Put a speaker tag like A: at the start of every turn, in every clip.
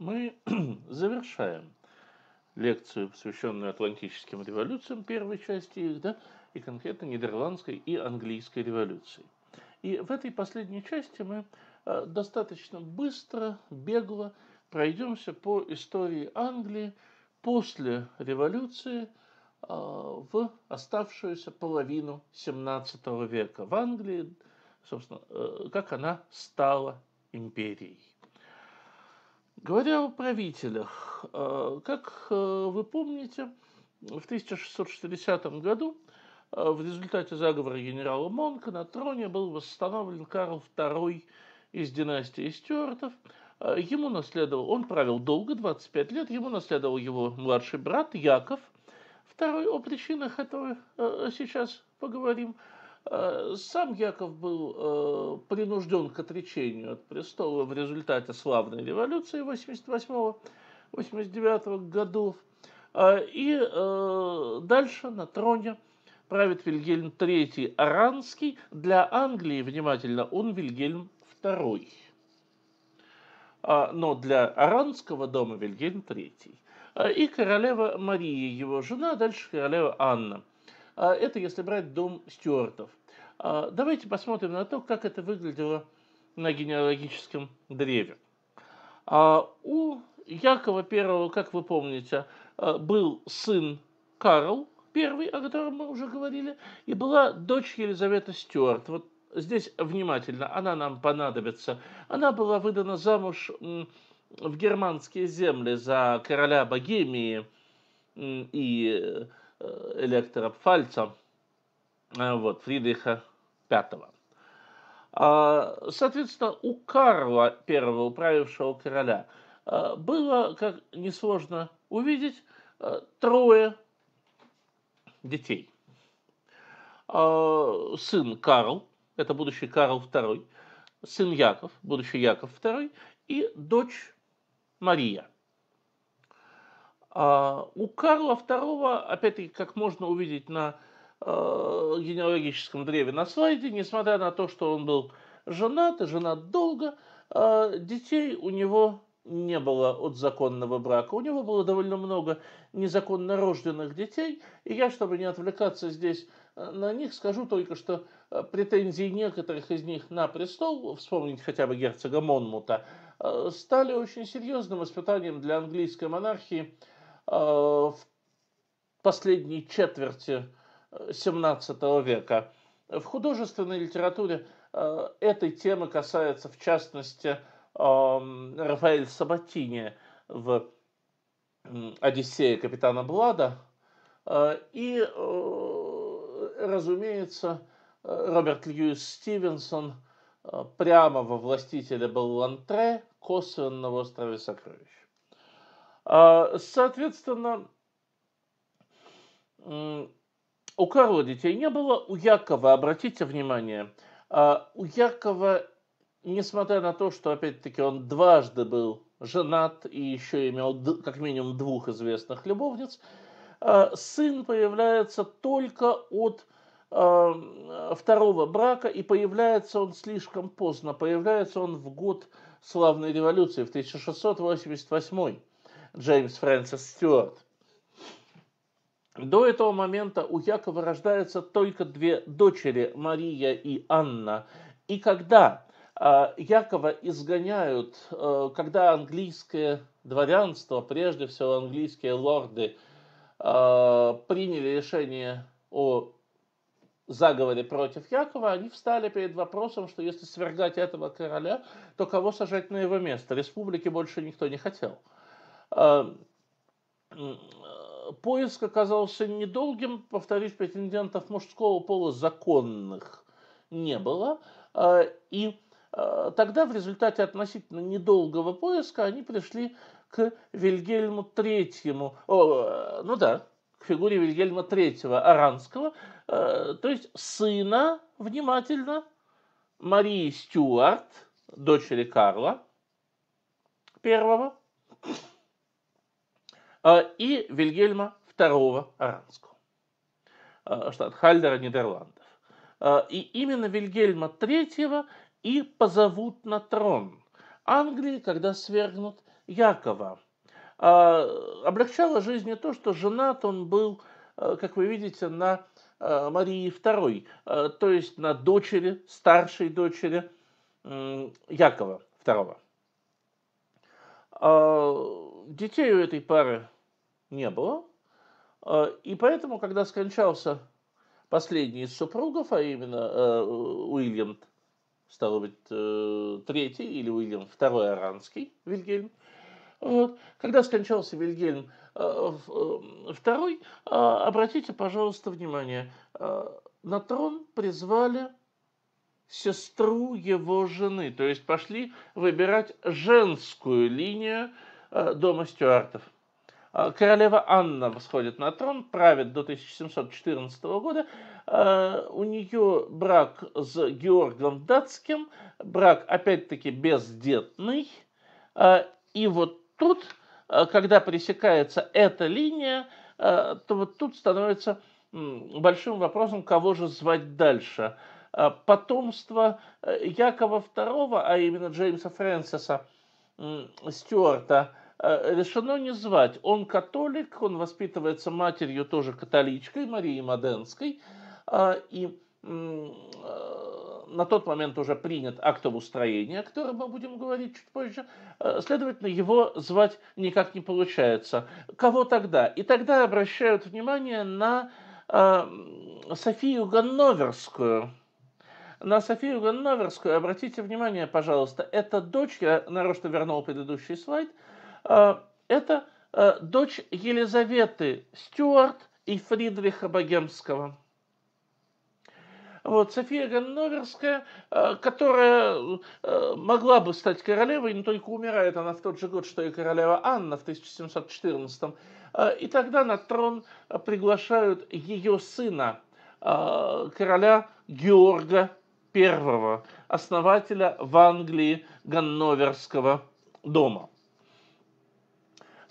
A: Мы завершаем лекцию, посвященную атлантическим революциям, первой части их, да, и конкретно нидерландской и английской революции. И в этой последней части мы э, достаточно быстро, бегло пройдемся по истории Англии после революции э, в оставшуюся половину XVII века в Англии, собственно, э, как она стала империей. Говоря о правителях, э, как э, вы помните, в 1660 году э, в результате заговора генерала Монка на троне был восстановлен Карл II из династии Стюартов. Ему наследовал, он правил долго, 25 лет, ему наследовал его младший брат Яков Второй о причинах этого сейчас поговорим – Э, сам Яков был э, принужден к отречению от престола в результате славной революции 88-89 годов. Э, и дальше на троне правит Вильгельм III Аранский. Для Англии, внимательно, он Вильгельм II. А, но для Аранского дома Вильгельм III. И королева Мария, его жена, дальше королева Анна. Это если брать дом Стюартов. А, давайте посмотрим на то, как это выглядело на генеалогическом древе. А, у Якова I, как вы помните, а, был сын Карл I, о котором мы уже говорили, и была дочь Елизавета Стюарт. Вот здесь внимательно, она нам понадобится. Она была выдана замуж в германские земли за короля Богемии и э, электора Пфальца, э, вот, Фридриха пятого. А, соответственно, у Карла I, управившего короля, а, было, как несложно увидеть, а, трое детей. Сын Карл, это будущий Карл II, сын Яков, будущий Яков II, и дочь Мария. У Карла II, опять-таки, как можно увидеть на Э, генеалогическом древе на слайде, несмотря на то, что он был женат и женат долго, э, детей у него не было от законного брака. У него было довольно много незаконно рожденных детей, и я, чтобы не отвлекаться здесь э, на них, скажу только, что претензии некоторых из них на престол, вспомнить хотя бы герцога Монмута, стали очень серьезным испытанием для английской монархии в последней четверти XVII века. В художественной литературе э, этой темы касается, в частности, эм, Рафаэль Сабатини в «Одиссее капитана Блада». Э, и, э, разумеется, Роберт Льюис Стивенсон прямо во «Властителе Баллантре» косвенно в «Острове сокровищ». Соответственно, у Карла детей не было, у Якова, обратите внимание, а, у Якова, несмотря на то, что, опять-таки, он дважды был женат и еще имел как минимум двух известных любовниц, а, сын появляется только от а, второго брака, и появляется он слишком поздно. Появляется он в год славной революции, в 1688 Джеймс Фрэнсис Стюарт. До этого момента у Якова рождаются только две дочери, Мария и Анна. И когда а, Якова изгоняют, а, когда английское дворянство, прежде всего английские лорды, а, приняли решение о заговоре против Якова, они встали перед вопросом, что если свергать этого короля, то кого сажать на его место? Республики больше никто не хотел. Поиск оказался недолгим, повторюсь, претендентов мужского пола законных не было, а, и а, тогда в результате относительно недолгого поиска они пришли к Вильгельму Третьему, о, ну да, к фигуре Вильгельма Третьего Аранского, а, то есть сына, внимательно, Марии Стюарт, дочери Карла Первого, а, и Вильгельма II Оранского, а, штат Хальдера, Нидерландов. А, и именно Вильгельма III и позовут на трон Англии, когда свергнут Якова. Облегчало жизнь не то, что женат он был, как вы видите, на Марии II, то есть на дочери, старшей дочери Якова II детей у этой пары не было. Э, и поэтому, когда скончался последний из супругов, а именно э, Уильям, стало быть, э, третий, или Уильям второй Аранский, Вильгельм, вот. Когда скончался Вильгельм II, обратите, пожалуйста, внимание, на трон призвали сестру его жены, то есть пошли выбирать женскую линию Э, дома Стюартов. Э, королева Анна восходит на трон, правит до 1714 года. Э, у нее брак с Георгом Датским, брак опять-таки бездетный. И вот тут, когда пресекается эта линия, то вот тут становится большим вопросом, кого же звать дальше. Потомство Якова II, а именно Джеймса Фрэнсиса – Стюарта э, решено не звать. Он католик, он воспитывается матерью тоже католичкой, Марией Маденской, э, и э, на тот момент уже принят актом устроения, о котором мы будем говорить чуть позже, следовательно, его звать никак не получается. Кого тогда? И тогда обращают внимание на Софию Ганноверскую, на Софию Ганноверскую обратите внимание, пожалуйста, это дочь, я нарочно вернул предыдущий слайд, а, это а, дочь Елизаветы Стюарт и Фридриха Богемского. Вот, София Ганноверская, а, которая могла бы стать королевой, но только умирает она в тот же год, что и королева Анна в 1714. И тогда на трон приглашают ее сына, короля Георга первого основателя в Англии Ганноверского дома.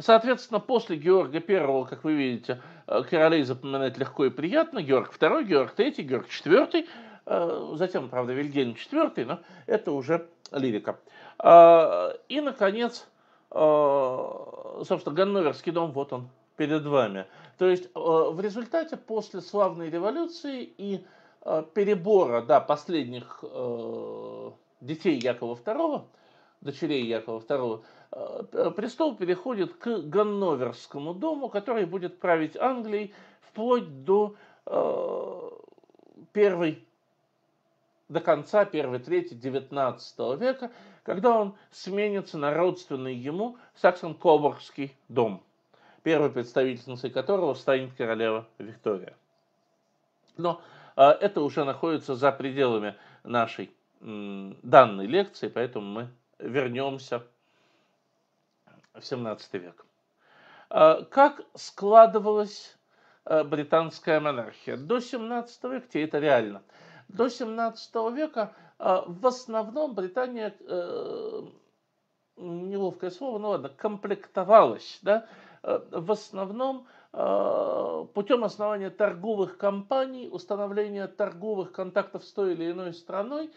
A: Соответственно, после Георга I, как вы видите, э, королей запоминать легко и приятно. Георг II, Георг III, Георг IV, э, затем, правда, Вильгельм IV, но это уже лирика. А, и, наконец, э, собственно, Ганноверский дом, вот он перед вами. То есть в результате после славной революции и Э, перебора да, последних э, детей Якова II, дочерей Якова II, э, престол переходит к Ганноверскому дому, который будет править Англией вплоть до первой до конца первой трети XIX века, когда он сменится на родственный ему Саксон-Кобургский дом, первой представительницей которого станет королева Виктория. Но а это уже находится за пределами нашей данной лекции, поэтому мы вернемся в 17 век. А как складывалась э, британская монархия? До 17 века, тебе это реально, до 17 века а, в основном Британия, э, неловкое слово, ну ладно, комплектовалась, да, э, в основном Э, путем основания торговых компаний, установления торговых контактов с той или иной страной,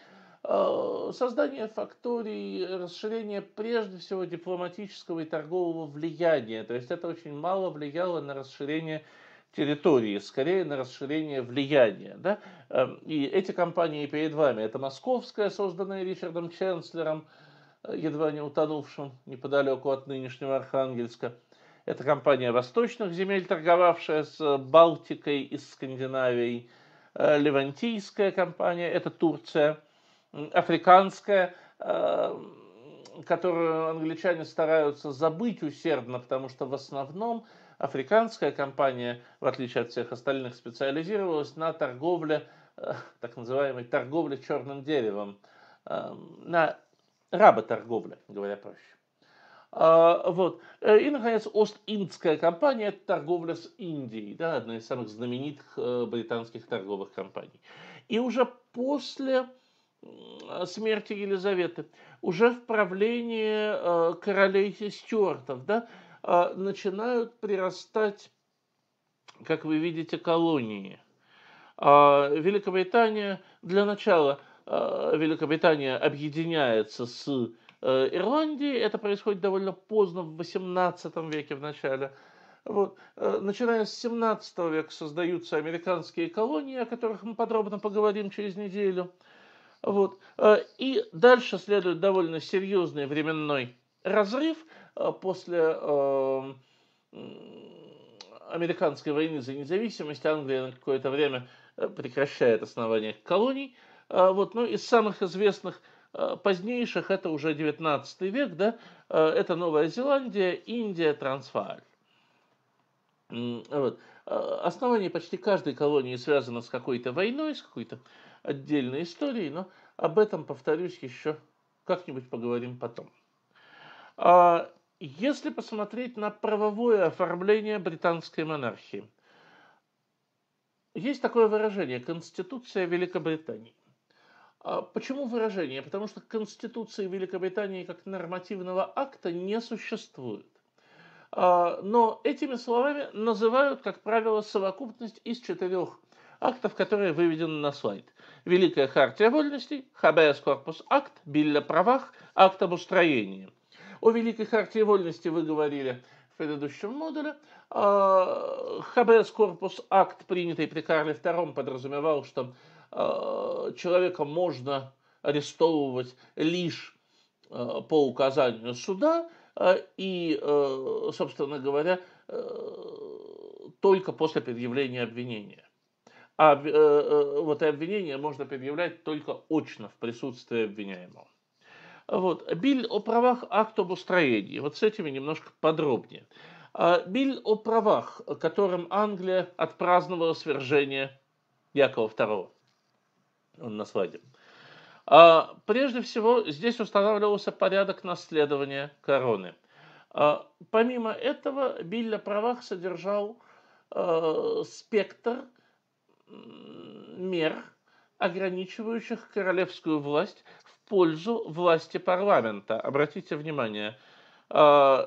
A: э, создание факторий, расширение прежде всего дипломатического и торгового влияния. То есть это очень мало влияло на расширение территории, скорее на расширение влияния. Да? Эм, и эти компании перед вами, это московская, созданная Ричардом Ченслером, э, едва не утонувшим неподалеку от нынешнего Архангельска – это компания восточных земель, торговавшая с э, Балтикой и Скандинавией. Э, Левантийская компания, это Турция. Африканская, э, которую англичане стараются забыть усердно, потому что в основном африканская компания, в отличие от всех остальных, специализировалась на торговле, так называемой торговле черным деревом, эм, на работорговле, говоря проще. А, вот. Э, и, наконец, Ост-Индская компания – это торговля с Индией, да, одна из самых знаменитых э, британских торговых компаний. И уже после смерти Елизаветы, уже в правлении э, королей Стюартов, да, начинают прирастать, как вы видите, колонии. А, Великобритания, для начала, Великобритания объединяется с Э, Ирландии. Это происходит довольно поздно, в XVIII веке в начале. Вот. Э, начиная с 17 века создаются американские колонии, о которых мы подробно поговорим через неделю. Вот. Э, и дальше следует довольно серьезный временной разрыв после эм, американской войны за независимость. Англия на какое-то время прекращает основание колоний. Вот. Но ну, из самых известных Э, позднейших, это уже 19 век, да, э, это Новая Зеландия, Индия, Трансфааль. Вот. Э, основание почти каждой колонии связано с какой-то войной, с какой-то отдельной историей, но об этом, повторюсь, еще как-нибудь поговорим потом. А, если посмотреть на правовое оформление британской монархии, есть такое выражение «Конституция Великобритании». А почему выражение? Потому что Конституции Великобритании как нормативного акта не существует. А, но этими словами называют, как правило, совокупность из четырех актов, которые выведены на слайд. Великая хартия вольностей, Хабеас корпус акт, Биль правах, акт об устроении. О Великой хартии вольности вы говорили в предыдущем модуле. Хабеас корпус акт, принятый при Карле II, подразумевал, что Э, человека можно арестовывать лишь э, по указанию суда э, и, собственно говоря, только после предъявления обвинения. А вот и обвинение можно предъявлять только очно в присутствии обвиняемого. Вот. Биль о правах акт об устроении. Вот с этими немножко подробнее. А, биль о правах, которым Англия отпраздновала свержение Якова II на свадьбе. А, прежде всего, здесь устанавливался порядок наследования короны. А, помимо этого, Биль о правах содержал а, спектр мер, ограничивающих королевскую власть в пользу власти парламента. Обратите внимание, э,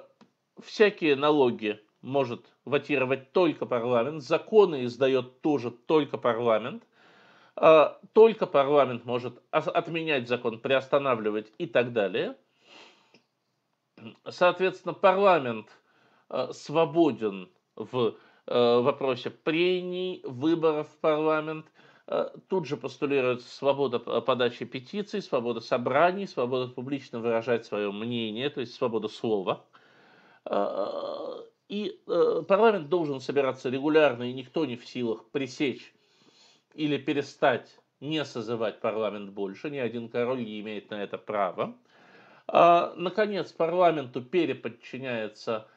A: всякие налоги может ватировать только парламент, законы издает тоже только парламент – а, только парламент может отменять закон, приостанавливать и так далее. Соответственно, парламент а, свободен в а, вопросе прений, выборов в парламент. Тут же постулируется свобода подачи петиций, свобода собраний, свобода публично выражать свое мнение, то есть свобода слова. И парламент должен собираться регулярно, и никто не в силах пресечь или перестать не созывать парламент больше, ни один король не имеет на это права. А, наконец, парламенту переподчиняется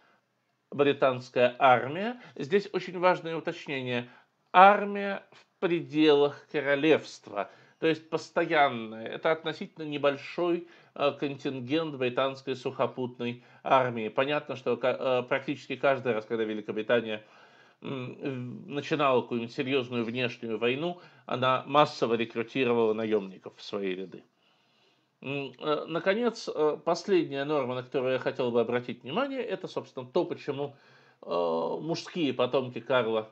A: британская армия. Здесь очень важное уточнение. Армия в пределах королевства, то есть постоянная. Это относительно небольшой а, контингент британской сухопутной армии. Понятно, что а, практически каждый раз, когда Великобритания Э, начинала какую-нибудь серьезную внешнюю войну, она массово рекрутировала наемников в свои ряды. Э, наконец, э, последняя норма, на которую я хотел бы обратить внимание, это, собственно, то, почему мужские потомки Карла,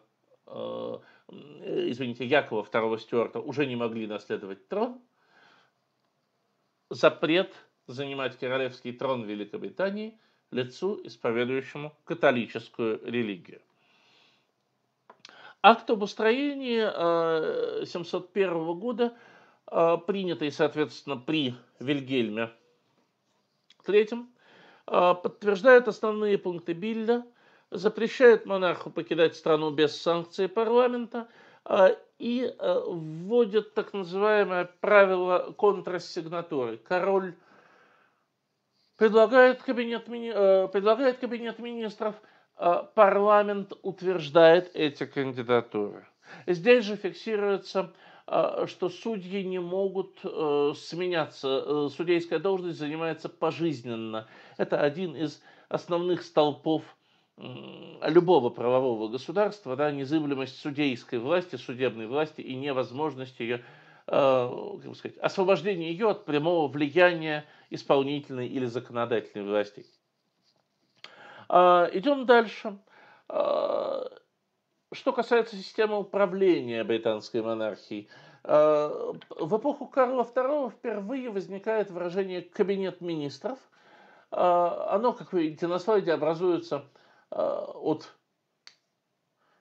A: извините, Якова II Стюарта уже не могли наследовать трон. Запрет занимать королевский трон Великобритании лицу, исповедующему католическую религию. Акт об устроении 701 э, года, э, принятый, соответственно, при Вильгельме III, э, подтверждает основные пункты Билля, запрещает монарху покидать страну без санкции парламента и вводит так называемое правило контрассигнатуры. Король предлагает кабинет, предлагает кабинет министров, Э, парламент утверждает эти кандидатуры. Здесь же фиксируется, э, что судьи не могут э, сменяться. Судейская должность занимается пожизненно. Это один из основных столпов любого правового государства, да, незыблемость судейской власти, судебной власти и невозможность ее, э, как сказать, освобождение ее от прямого влияния исполнительной или законодательной власти. А, идем дальше. А, что касается системы управления британской монархией, а, в эпоху Карла II впервые возникает выражение «кабинет министров». Оно, как вы видите на слайде, образуется от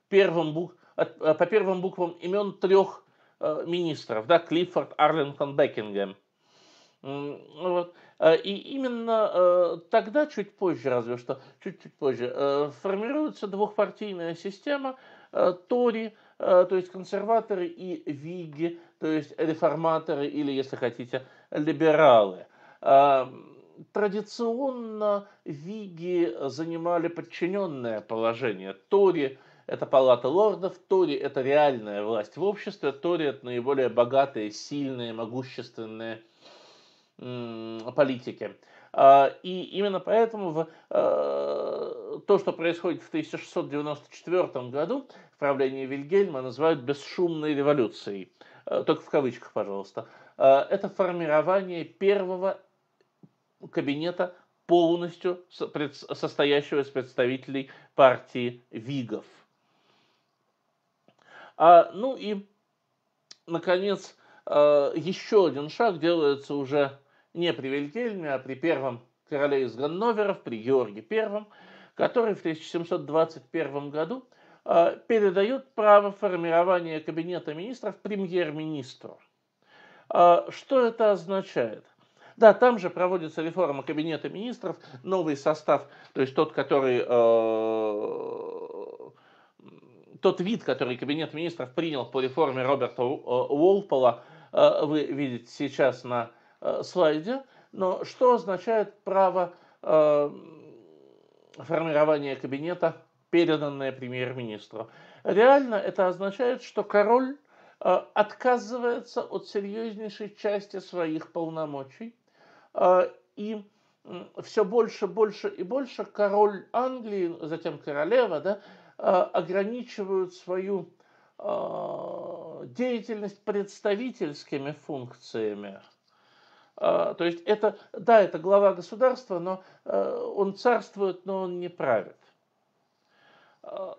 A: первым бук... по первым буквам имен трех министров, да, Клиффорд, Арлингтон, Бекингем – ну вот. Э, и именно э, тогда, чуть позже, разве что, чуть-чуть позже, э, формируется двухпартийная система Тори, то есть консерваторы и Виги, то есть реформаторы или, если хотите, либералы. Традиционно Виги занимали подчиненное положение. Тори – это палата лордов, Тори – это реальная власть в обществе, Тори – это наиболее богатые, сильные, могущественные – политики. А, и именно поэтому в, э, то, что происходит в 1694 году в правлении Вильгельма, называют бесшумной революцией. Э, только в кавычках, пожалуйста. Э, это формирование первого кабинета полностью состоящего из представителей партии Вигов. А, ну и, наконец, еще один шаг делается уже не при Вильгельме, а при первом короле из Ганноверов, при Георге I, который в 1721 году э, передает право формирования кабинета министров премьер-министру. Э, что это означает? Да, там же проводится реформа кабинета министров, новый состав, то есть тот, который, э, тот вид, который кабинет министров принял по реформе Роберта Уолпола, э, вы видите сейчас на Э, слайде, но что означает право э, формирования кабинета, переданное премьер-министру? Реально это означает, что король э, отказывается от серьезнейшей части своих полномочий и все больше, больше и больше король Англии, затем королева, да, ограничивают свою деятельность представительскими функциями. А, то есть это, да, это глава государства, но э, он царствует, но он не правит. А,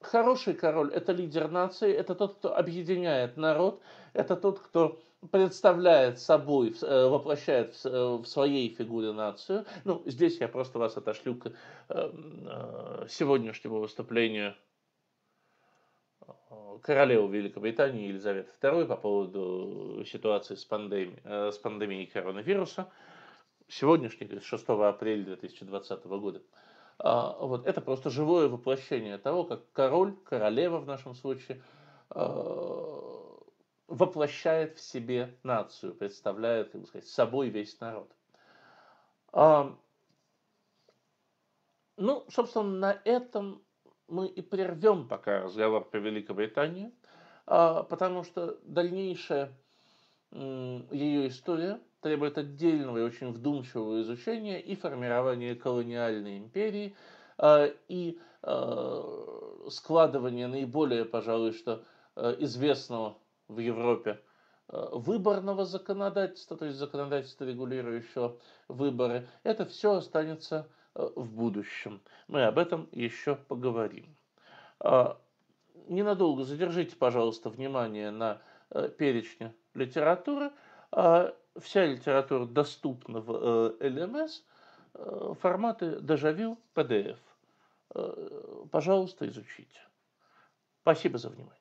A: хороший король – это лидер нации, это тот, кто объединяет народ, это тот, кто представляет собой, э, воплощает э, в своей фигуре нацию. Ну, здесь я просто вас отошлю к эм, сегодняшнему выступлению Э, королеву Великобритании Елизавету II по поводу э, ситуации с, пандеми- э, с пандемией коронавируса, сегодняшний, 6 апреля 2020 года. А, вот это просто живое воплощение того, как король, королева в нашем случае, воплощает в себе нацию, представляет, как бы сказать, собой весь народ. А, ну, собственно, на этом мы и прервем пока разговор про Великобританию, а, потому что дальнейшая ее история требует отдельного и очень вдумчивого изучения и формирования колониальной империи, а, и а, складывания наиболее, пожалуй, что известного в Европе выборного законодательства, то есть законодательства, регулирующего выборы, это все останется Э, в будущем. Мы об этом еще поговорим. А, ненадолго задержите, пожалуйста, внимание на э, перечне литературы. А, вся литература доступна в э, LMS, форматы Дежавю, PDF. Пожалуйста, изучите. Спасибо за внимание.